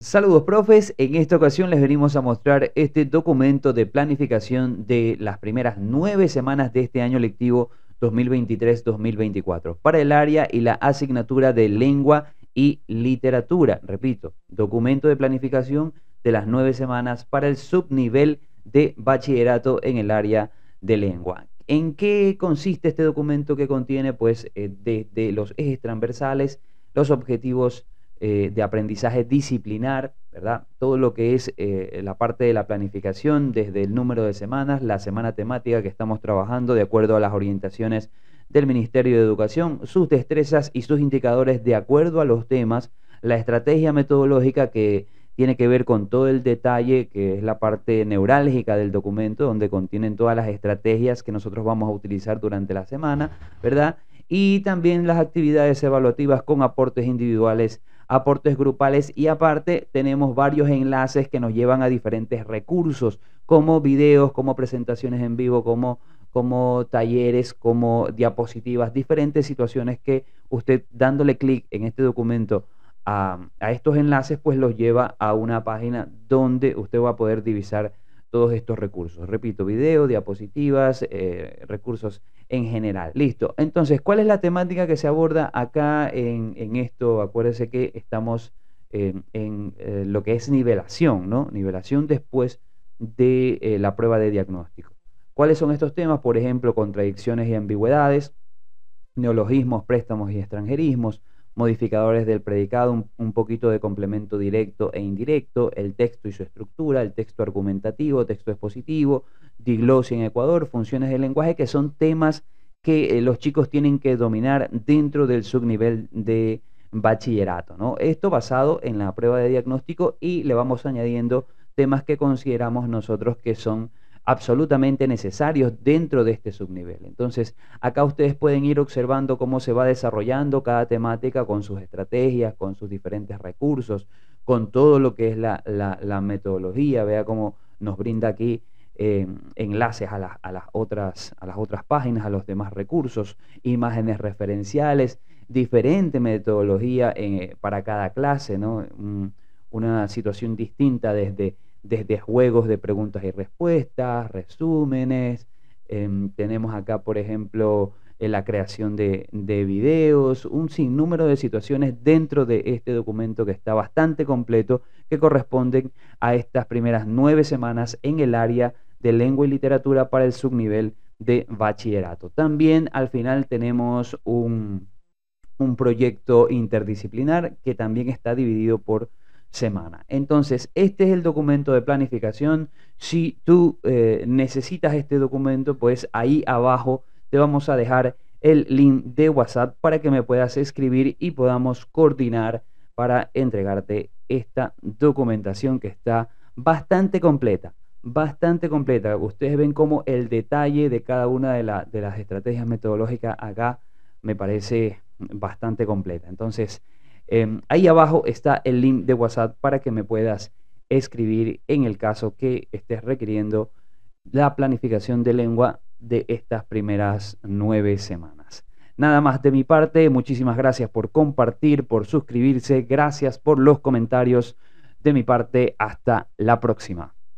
Saludos profes, en esta ocasión les venimos a mostrar este documento de planificación de las primeras nueve semanas de este año lectivo 2023-2024 para el área y la asignatura de lengua y literatura. Repito, documento de planificación de las nueve semanas para el subnivel de bachillerato en el área de lengua. ¿En qué consiste este documento que contiene pues eh, desde los ejes transversales, los objetivos eh, de aprendizaje disciplinar, ¿verdad? Todo lo que es eh, la parte de la planificación, desde el número de semanas, la semana temática que estamos trabajando de acuerdo a las orientaciones del Ministerio de Educación, sus destrezas y sus indicadores de acuerdo a los temas, la estrategia metodológica que tiene que ver con todo el detalle, que es la parte neurálgica del documento, donde contienen todas las estrategias que nosotros vamos a utilizar durante la semana, ¿verdad? y también las actividades evaluativas con aportes individuales, aportes grupales y aparte tenemos varios enlaces que nos llevan a diferentes recursos como videos, como presentaciones en vivo, como como talleres, como diapositivas, diferentes situaciones que usted dándole clic en este documento a, a, estos enlaces, pues los lleva a una página donde usted va a poder divisar todos estos recursos. Repito, video, diapositivas, eh, recursos en general. Listo. Entonces, ¿cuál es la temática que se aborda acá en, esto? Acuérdense que estamos en eh, lo que es nivelación, ¿no? Nivelación después de eh, la prueba de diagnóstico. ¿Cuáles son estos temas? Por ejemplo, contradicciones y ambigüedades, neologismos, préstamos y extranjerismos, modificadores del predicado, un, poquito de complemento directo e indirecto, el texto y su estructura, el texto argumentativo, texto expositivo, diglosia en Ecuador, funciones del lenguaje, que son temas que eh, los chicos tienen que dominar dentro del subnivel de bachillerato. ¿no? Esto basado en la prueba de diagnóstico y le vamos añadiendo temas que consideramos nosotros que son absolutamente necesarios dentro de este subnivel. Entonces, acá ustedes pueden ir observando cómo se va desarrollando cada temática con sus estrategias, con sus diferentes recursos, con todo lo que es la, metodología. Vea cómo nos brinda aquí eh, enlaces a, las otras, a las otras páginas, a los demás recursos, imágenes referenciales, diferente metodología eh, para cada clase, ¿no? una situación distinta desde desde juegos de preguntas y respuestas, resúmenes. Em, tenemos acá, por ejemplo, eh, la creación de, videos, un sinnúmero de situaciones dentro de este documento que está bastante completo, que corresponden a estas primeras nueve semanas en el área de lengua y literatura para el subnivel de bachillerato. También al final tenemos un proyecto interdisciplinar que también está dividido por semana. Entonces, este es el documento de planificación. Si tú eh, necesitas este documento, pues ahí abajo te vamos a dejar el link de WhatsApp para que me puedas escribir y podamos coordinar para entregarte esta documentación que está bastante completa, bastante completa. Ustedes ven como el detalle de cada una de, de las estrategias metodológicas acá me parece bastante completa. Entonces, Em, ahí abajo está el link de WhatsApp para que me puedas escribir en el caso que estés requiriendo la planificación de lengua de estas primeras nueve semanas. Nada más de mi parte, muchísimas gracias por compartir, por suscribirse, gracias por los comentarios. De mi parte, hasta la próxima.